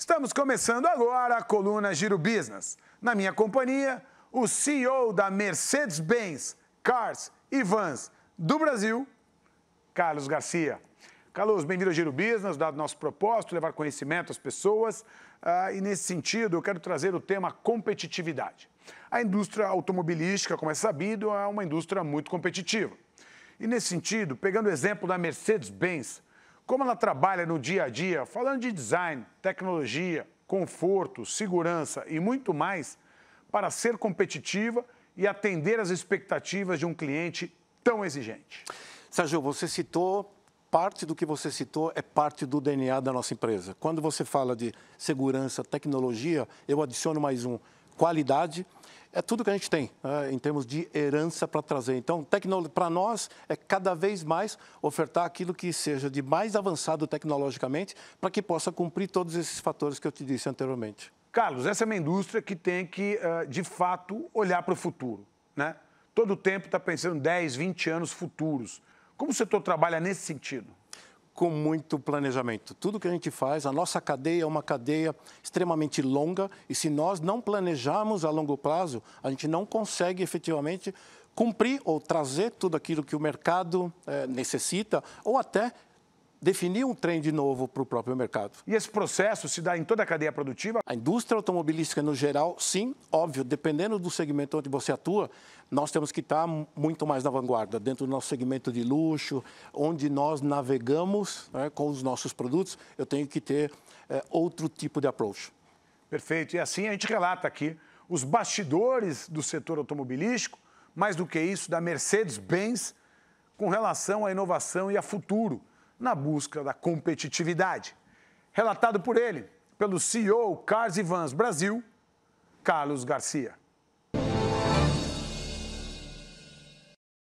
Estamos começando agora a coluna Giro Business. Na minha companhia, o CEO da Mercedes-Benz, Cars e Vans do Brasil, Carlos Garcia. Carlos, bem-vindo ao Giro Business, dado nosso propósito, levar conhecimento às pessoas. Ah, e nesse sentido, eu quero trazer o tema competitividade. A indústria automobilística, como é sabido, é uma indústria muito competitiva. E nesse sentido, pegando o exemplo da Mercedes-Benz, como ela trabalha no dia a dia, falando de design, tecnologia, conforto, segurança e muito mais, para ser competitiva e atender às expectativas de um cliente tão exigente. Sérgio, você citou parte do que você citou é parte do DNA da nossa empresa. Quando você fala de segurança, tecnologia, eu adiciono mais um qualidade, é tudo que a gente tem né, em termos de herança para trazer. Então, para nós, é cada vez mais ofertar aquilo que seja de mais avançado tecnologicamente para que possa cumprir todos esses fatores que eu te disse anteriormente. Carlos, essa é uma indústria que tem que, eh, de fato, olhar para o futuro. Né? Todo o tempo está pensando 10, 20 anos futuros. Como o setor trabalha nesse sentido? com muito planejamento. Tudo que a gente faz, a nossa cadeia é uma cadeia extremamente longa e se nós não planejarmos a longo prazo, a gente não consegue efetivamente cumprir ou trazer tudo aquilo que o mercado é, necessita ou até definir um trem de novo para o próprio mercado. E esse processo se dá em toda a cadeia produtiva? A indústria automobilística no geral, sim, óbvio, dependendo do segmento onde você atua, nós temos que estar muito mais na vanguarda, dentro do nosso segmento de luxo, onde nós navegamos né, com os nossos produtos, eu tenho que ter é, outro tipo de approach. Perfeito, e assim a gente relata aqui os bastidores do setor automobilístico, mais do que isso, da Mercedes-Benz, com relação à inovação e a futuro na busca da competitividade. Relatado por ele, pelo CEO Cars e Vans Brasil, Carlos Garcia.